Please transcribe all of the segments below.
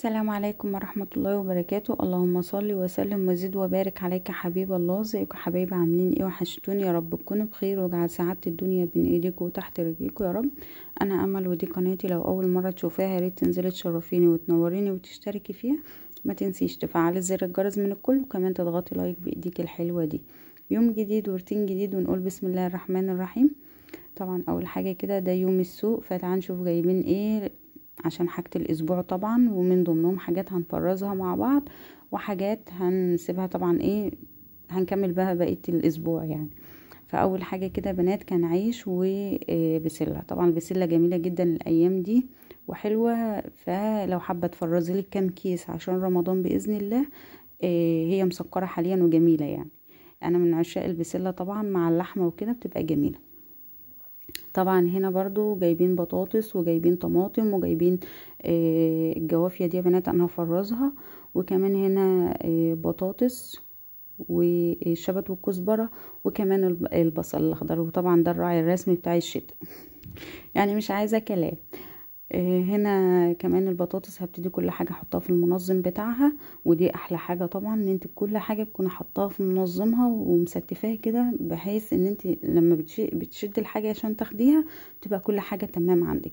السلام عليكم ورحمة الله وبركاته اللهم صل وسلم وزد وبارك عليك حبيب الله ازيكم حبايبي عاملين ايه وحشتوني يا رب تكونوا بخير واجعل سعادة الدنيا بين ايديكم وتحت رجليكم يا رب انا امل ودي قناتي لو اول مرة تشوفيها يا ريت تنزلي تشرفيني وتنوريني وتشتركي فيها ما تنسيش تفعلي زر الجرس من الكل وكمان تضغطي لايك بايديك الحلوة دي يوم جديد وروتين جديد ونقول بسم الله الرحمن الرحيم طبعا اول حاجة كده ده يوم السوق فتعال نشوف جايبين ايه عشان حاجة الاسبوع طبعا ومن ضمنهم حاجات هنفرزها مع بعض وحاجات هنسيبها طبعا ايه هنكمل بها بقية الاسبوع يعني فاول حاجة كده بنات كان عيش وبسلة طبعا البسلة جميلة جدا الايام دي وحلوة فلو حابة تفرزي لك كام كيس عشان رمضان باذن الله إيه، هي مسكرة حاليا وجميلة يعني انا من عشاق البسلة طبعا مع اللحمة وكده بتبقى جميلة طبعا هنا برضو جايبين بطاطس وجايبين طماطم وجايبين آه، الجوافية دي يا بنات انا هفرزها وكمان هنا آه، بطاطس والشبت والكزبرة وكمان البصل الاخضر وطبعا ده الراعي الرسمي بتاع الشتاء يعني مش عايزة كلام آه، هنا كمان البطاطس هبتدي كل حاجة احطها في المنظم بتاعها ودي احلى حاجة طبعا ان انت كل حاجة تكون حطاها في منظمها ومستفاها كده بحيث ان انت لما بتشد الحاجة عشان تاخديها تبقى كل حاجة تمام عندك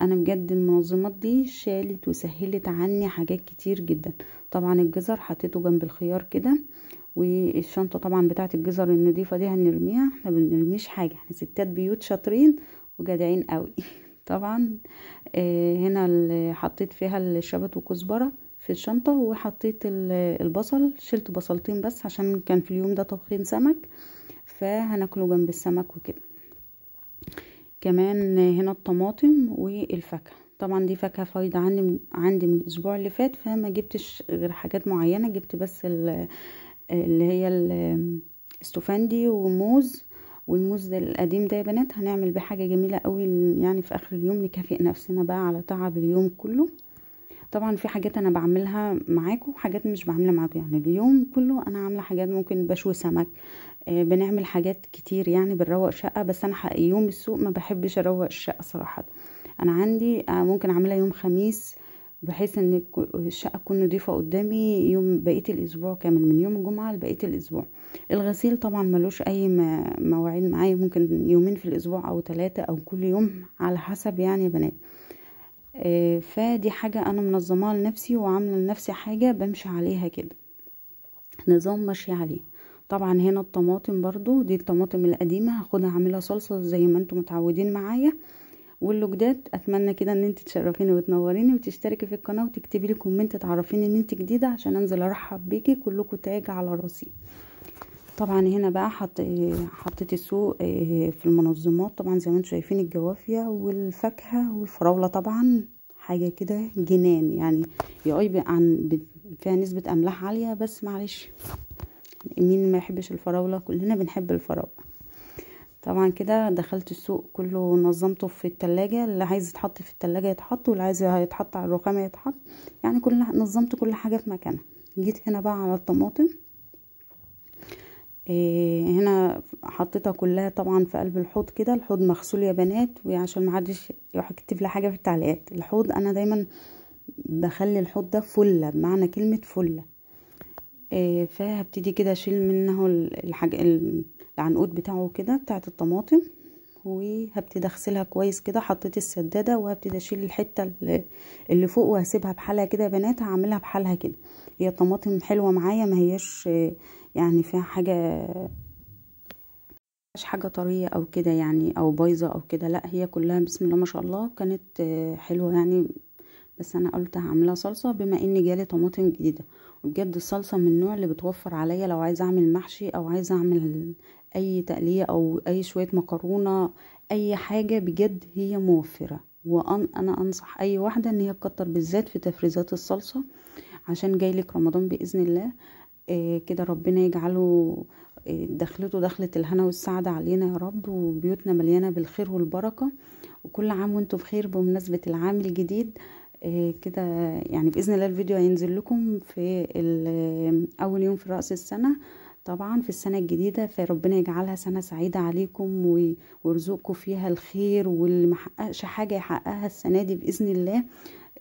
انا بجد المنظمات دي شالت وسهلت عني حاجات كتير جدا طبعا الجزر حطيته جنب الخيار كده والشنطة طبعا بتاعت الجزر النضيفة دي هنرميها احنا بنرميش حاجة احنا ستات بيوت شاطرين وجدعين قوي طبعا آه، هنا اللي حطيت فيها الشبت وكزبرة في الشنطة وحطيت البصل شلت بصلتين بس عشان كان في اليوم ده طبخين سمك فهناكله جنب السمك وكده كمان هنا الطماطم والفاكهة طبعا دي فاكهة فايدة عندي عندي من الأسبوع اللي فات فما جبتش غير حاجات معينة جبت بس اللي هي الاستوفاندي وموز والموز القديم ده يا بنات هنعمل بيه حاجه جميله قوي يعني في اخر اليوم نكافئ نفسنا بقى على تعب اليوم كله طبعا في حاجات انا بعملها معاكم وحاجات مش بعملها معاكم يعني اليوم كله انا عامله حاجات ممكن بشوي سمك آه بنعمل حاجات كتير يعني بنروق شقه بس انا يوم السوق ما بحبش اروق الشقه صراحه انا عندي آه ممكن اعملها يوم خميس بحيث ان الشقه تكون نظيفه قدامي يوم بقيه الاسبوع كامل من يوم الجمعه لبقيه الاسبوع الغسيل طبعا ملوش اي مواعيد معايا ممكن يومين في الاسبوع او ثلاثه او كل يوم على حسب يعني يا بنات آه، فدي حاجه انا منظمها لنفسي وعامله لنفسي حاجه بمشي عليها كده نظام ماشي عليه طبعا هنا الطماطم برضو دي الطماطم القديمه هاخدها اعملها صلصه زي ما انتم متعودين معايا واللوجدات اتمنى كده ان انت تشرفيني وتنوريني وتشتركي في القناه وتكتبي لي كومنت تعرفيني ان انت جديده عشان انزل ارحب بيكي كلكم تاج على راسي طبعا هنا بقى حط حطيت السوق آه، في المنظمات طبعا زي ما انتم شايفين الجوافيه والفاكهه والفراوله طبعا حاجه كده جنان يعني يعيب عن فيها نسبه املاح عاليه بس معلش مين ما يحبش الفراوله كلنا بنحب الفراوله طبعا كده دخلت السوق كله نظمته في التلاجة اللي عايز يتحط في التلاجة يتحط واللي عايز يتحط على الرخامة يتحط يعني كل نظمت كل حاجة في مكانها جيت هنا بقى على الطماطم إيه هنا حطيتها كلها طبعا في قلب الحوض كده الحوض مغسول يا بنات وعشان ما حدش يروح يكتب لي حاجه في التعليقات الحوض انا دايما بخلي الحوض ده فله بمعنى كلمه فله إيه فهبتدي كده اشيل منه الحاجه العنقود بتاعه كده بتاعت الطماطم وهبتدي اغسلها كويس كده حطيت السداده وهبتدي اشيل الحته اللي فوق وهسيبها بحالها كده يا بنات هعملها بحالها كده هي الطماطم حلوه معايا ما هياش يعني فيها حاجه مش حاجه طريه او كده يعني او بايظه او كده لا هي كلها بسم الله ما شاء الله كانت حلوه يعني بس انا قلت هعملها صلصه بما ان جالي طماطم جديده وبجد الصلصه من النوع اللي بتوفر عليا لو عايزه اعمل محشي او عايزه اعمل اي تقليه او اي شويه مكرونه اي حاجه بجد هي موفره وانا انصح اي واحده ان هي تكتر بالذات في تفريزات الصلصه عشان جايلك رمضان باذن الله إيه كده ربنا يجعله آه، دخلته دخلة الهنا والسعادة علينا يا رب وبيوتنا مليانة بالخير والبركة وكل عام وانتم بخير بمناسبة العام الجديد إيه، كده يعني باذن الله الفيديو هينزل لكم في اول يوم في راس السنه طبعا في السنه الجديده فربنا يجعلها سنه سعيده عليكم ويرزقكم فيها الخير واللي محققش حاجه يحققها السنه دي باذن الله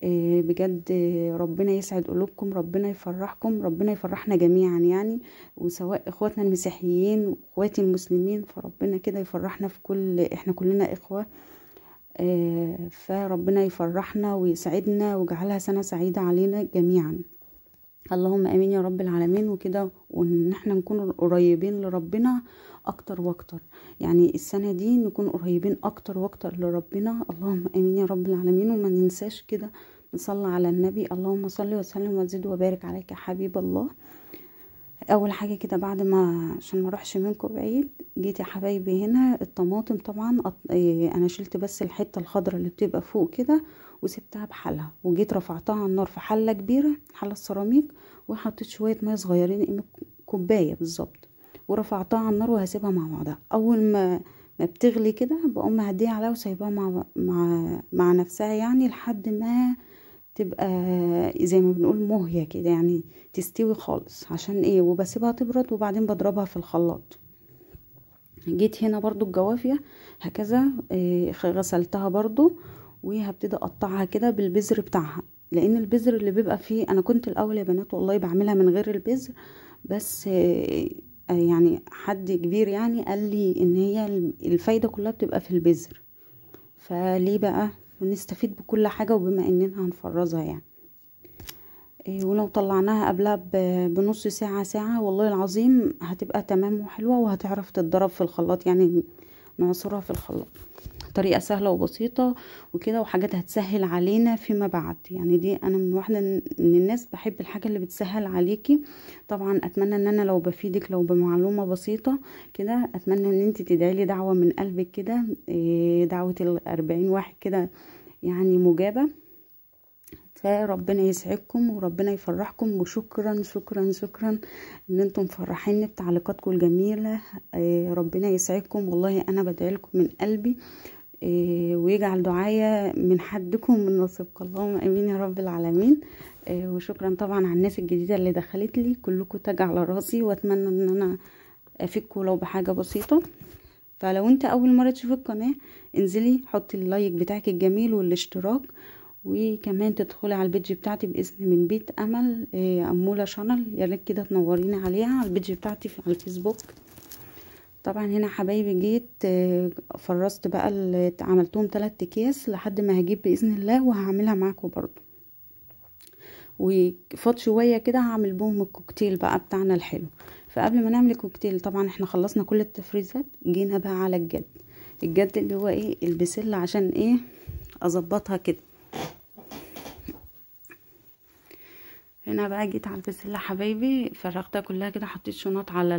إيه، بجد ربنا يسعد قلوبكم ربنا يفرحكم ربنا يفرحنا جميعا يعني وسواء اخواتنا المسيحيين واخواتي المسلمين فربنا كده يفرحنا في كل احنا كلنا اخوه آه، فربنا يفرحنا ويسعدنا ويجعلها سنة سعيدة علينا جميعا اللهم امين يا رب العالمين وكده وان احنا نكون قريبين لربنا اكتر واكتر يعني السنه دي نكون قريبين اكتر واكتر لربنا اللهم امين يا رب العالمين وما ننساش كده نصلي على النبي اللهم صل وسلم وزد وبارك عليك يا حبيب الله اول حاجه كده بعد ما عشان ما اروحش منكم بعيد جيت يا حبايبي هنا الطماطم طبعا إيه، انا شلت بس الحته الخضراء اللي بتبقى فوق كده وسبتها بحالها وجيت رفعتها على النار في حله كبيره حله سيراميك وحطيت شويه ميه صغيرين كوبايه بالظبط ورفعتها على النار وهسيبها مع بعضها اول ما ما بتغلي كده بقوم مهديها عليها وسايباها مع مع مع نفسها يعني لحد ما تبقى زي ما بنقول مهية كده يعني تستوي خالص عشان ايه وبسيبها تبرد وبعدين بضربها في الخلاط جيت هنا برضو الجوافية هكذا آه، غسلتها برضو وهبتدي اقطعها كده بالبذر بتاعها لان البذر اللي بيبقى فيه انا كنت الاول يا بنات والله بعملها من غير البذر بس آه، آه، يعني حد كبير يعني قال لي ان هي الفايدة كلها بتبقى في البذر فليه بقى ونستفيد بكل حاجة وبما اننا هنفرزها يعني إيه، ولو طلعناها قبلها بنص ساعة ساعة والله العظيم هتبقى تمام وحلوة وهتعرف تتضرب في الخلاط يعني نعصرها في الخلاط بطريقه سهله وبسيطه وكده وحاجات هتسهل علينا فيما بعد يعني دي انا من واحده من الناس بحب الحاجه اللي بتسهل عليكي طبعا اتمنى ان انا لو بفيدك لو بمعلومه بسيطه كده اتمنى ان انت تدعي لي دعوه من قلبك كده إيه، دعوه الأربعين واحد كده يعني مجابه فربنا يسعدكم وربنا يفرحكم وشكرا شكرا شكرا ان انتم مفرحيني بتعليقاتكم الجميله إيه، ربنا يسعدكم والله انا بدعي لكم من قلبي إيه، ويجعل دعايا من حدكم من نصيبكم اللهم امين يا رب العالمين إيه، وشكرا طبعا على الناس الجديده اللي دخلت لي كلكم تاج على راسي واتمنى ان انا افيدكم لو بحاجه بسيطه فلو انت اول مره تشوف القناه انزلي حطي اللايك بتاعك الجميل والاشتراك وكمان تدخلي على البيج بتاعتي باسم من بيت امل إيه، اموله شانل يا ريت كده تنوريني عليها على البيج بتاعتي على الفيسبوك طبعا هنا حبايبي جيت آه، فرزت بقى اللي عملتهم ثلاث اكياس لحد ما هجيب باذن الله وهعملها معاكم برضو وفاض شويه كده هعمل بهم الكوكتيل بقى بتاعنا الحلو فقبل ما نعمل الكوكتيل طبعا احنا خلصنا كل التفريزات جينا بقى على الجد الجد اللي هو ايه البسله عشان ايه اظبطها كده هنا بقى جيت على البسله حبايبي فرغتها كلها كده حطيت شنط على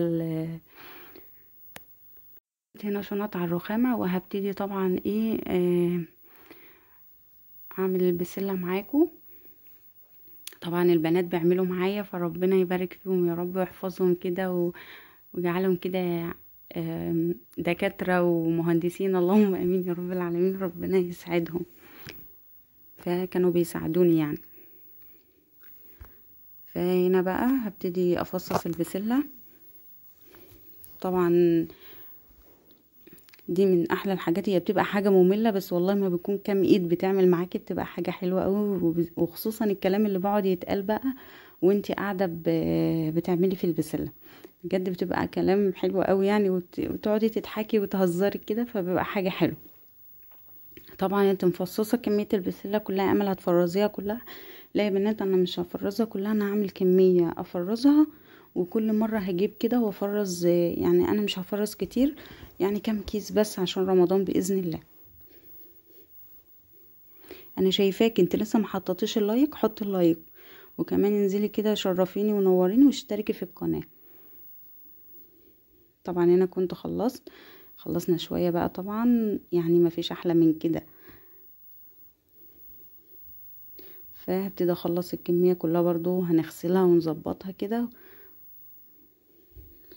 هنا شنط على الرخامة وهبتدي طبعا ايه آه، اعمل البسلة معاكم طبعا البنات بيعملوا معايا فربنا يبارك فيهم يا رب ويحفظهم كده ويجعلهم كده دكاترة ومهندسين اللهم امين يا رب العالمين ربنا يسعدهم فكانوا بيساعدوني يعني فهنا بقى هبتدي افصص البسلة طبعا دي من احلى الحاجات هي بتبقى حاجه ممله بس والله ما بيكون كام ايد بتعمل معاكي بتبقى حاجه حلوه قوي وخصوصا الكلام اللي بقعد يتقال بقى وانتي قاعده بتعملي في البسله بجد بتبقى كلام حلو قوي يعني وتقعدي تضحكي وتهزري كده فبيبقى حاجه حلوه طبعا انت مفصصه كميه البسله كلها اعمل هتفرزيها كلها لا يا بنات انا مش هفرزها كلها انا هعمل كميه افرزها وكل مرة هجيب كده وافرز يعني انا مش هفرز كتير يعني كام كيس بس عشان رمضان باذن الله انا شايفاك انت لسه محطتيش اللايك حط اللايك وكمان انزلي كده شرفيني ونوريني واشتركي في القناه طبعا هنا كنت خلصت خلصنا شويه بقى طبعا يعني مفيش احلى من كده فهبتدي اخلص الكميه كلها برضو هنغسلها ونظبطها كده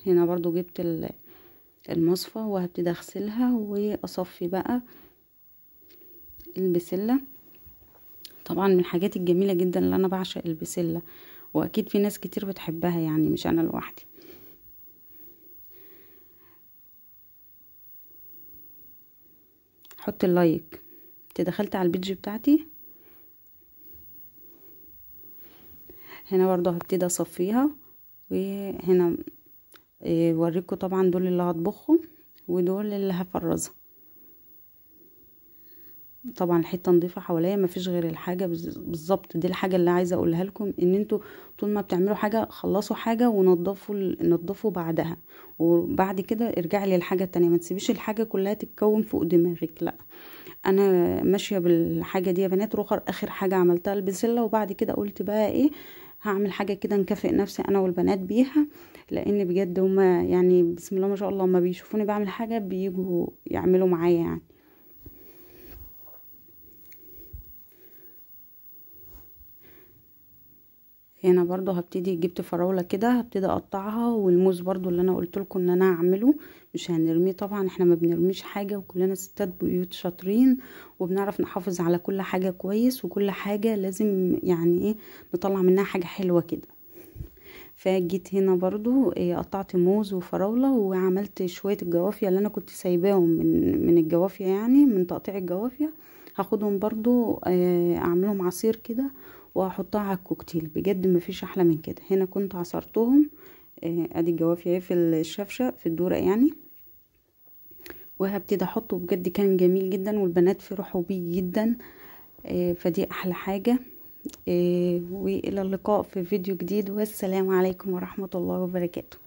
هنا برضو جبت المصفى وهبتدي اغسلها واصفي بقى البسلة طبعا من الحاجات الجميلة جدا اللي انا بعشق البسلة واكيد في ناس كتير بتحبها يعني مش انا لوحدي حط اللايك انت دخلت على البيج بتاعتي هنا برضو هبتدي اصفيها وهنا اوريكم طبعا دول اللي هطبخهم ودول اللي هفرزها طبعا الحته نظيفه حواليا مفيش غير الحاجه بالظبط دي الحاجه اللي عايزه اقولها لكم ان انتوا طول ما بتعملوا حاجه خلصوا حاجه ونضفوا نضفوا بعدها وبعد كده ارجعي للحاجه التانية ما تسيبيش الحاجه كلها تتكون فوق دماغك لا انا ماشيه بالحاجه دي يا بنات رخر اخر حاجه عملتها البسله وبعد كده قلت بقى ايه هعمل حاجه كده نكافئ نفسي انا والبنات بيها لان بجد هما يعني بسم الله ما شاء الله ما بيشوفوني بعمل حاجه بيجوا يعملوا معايا يعني هنا برضو هبتدي جبت فراولة كده هبتدي اقطعها والموز برضو اللي انا قلت لكم ان انا هعمله مش هنرميه طبعا احنا ما بنرميش حاجة وكلنا ستات بيوت شاطرين وبنعرف نحافظ على كل حاجة كويس وكل حاجة لازم يعني ايه نطلع منها حاجة حلوة كده فجيت هنا برضو إيه، قطعت موز وفراولة وعملت شوية الجوافية اللي انا كنت سايباهم من, من الجوافية يعني من تقطيع الجوافية هاخدهم برضو إيه، اعملهم عصير كده وهحطها على الكوكتيل بجد مفيش احلى من كده هنا كنت عصرتهم آه، ادي الجوافي اهي في الشفشة في الدورة يعني وهبتدي احطه بجد كان جميل جدا والبنات فرحوا بيه جدا آه، فدي احلى حاجة آه، والى اللقاء في فيديو جديد والسلام عليكم ورحمة الله وبركاته